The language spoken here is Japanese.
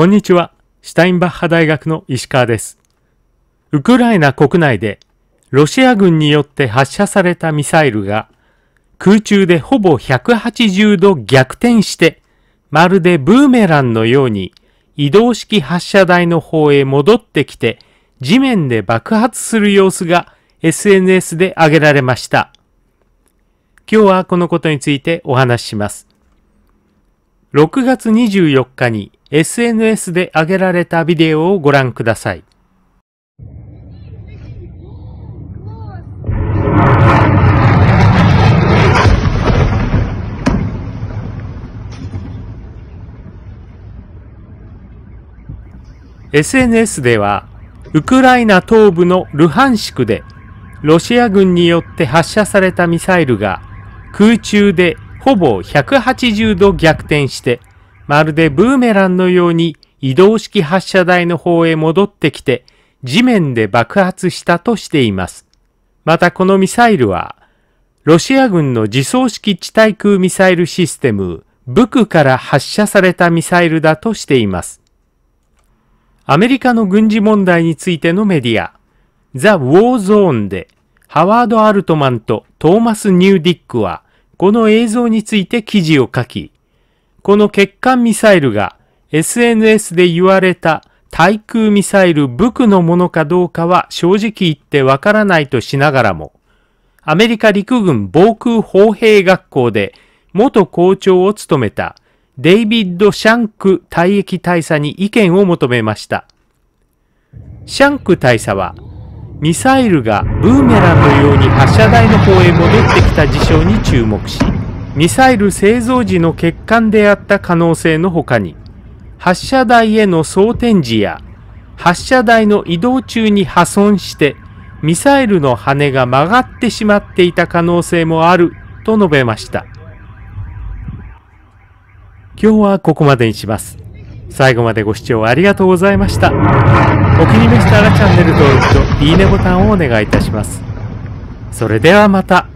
こんにちは。シュタインバッハ大学の石川です。ウクライナ国内でロシア軍によって発射されたミサイルが空中でほぼ180度逆転してまるでブーメランのように移動式発射台の方へ戻ってきて地面で爆発する様子が SNS で上げられました。今日はこのことについてお話しします。6月24日に SNS で上げられたビデオをご覧ください。SNS では、ウクライナ東部のルハンシクで、ロシア軍によって発射されたミサイルが、空中でほぼ180度逆転して、まるでブーメランのように移動式発射台の方へ戻ってきて、地面で爆発したとしています。またこのミサイルは、ロシア軍の自走式地対空ミサイルシステム、ブクから発射されたミサイルだとしています。アメリカの軍事問題についてのメディア、ザ・ウォーゾーンで、ハワード・アルトマンとトーマス・ニューディックは、この映像について記事を書き、この欠陥ミサイルが SNS で言われた対空ミサイル武器のものかどうかは正直言ってわからないとしながらも、アメリカ陸軍防空砲兵学校で元校長を務めたデイビッド・シャンク退役大佐に意見を求めました。シャンク大佐は、ミサイルがブーメランのように発射台の方へ戻ってきた事象に注目し、ミサイル製造時の欠陥であった可能性の他に、発射台への装填時や、発射台の移動中に破損して、ミサイルの羽が曲がってしまっていた可能性もあると述べました。今日はここまでにします。最後までご視聴ありがとうございました。お気に召したらチャンネル登録といいねボタンをお願いいたします。それではまた。